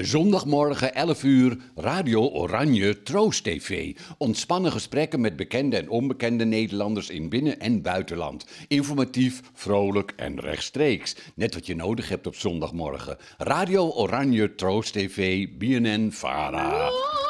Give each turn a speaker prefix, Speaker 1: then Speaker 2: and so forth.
Speaker 1: Zondagmorgen 11 uur Radio Oranje Troost TV. Ontspannen gesprekken met bekende en onbekende Nederlanders in binnen- en buitenland. Informatief, vrolijk en rechtstreeks. Net wat je nodig hebt op zondagmorgen. Radio Oranje Troost TV, BNN Vara.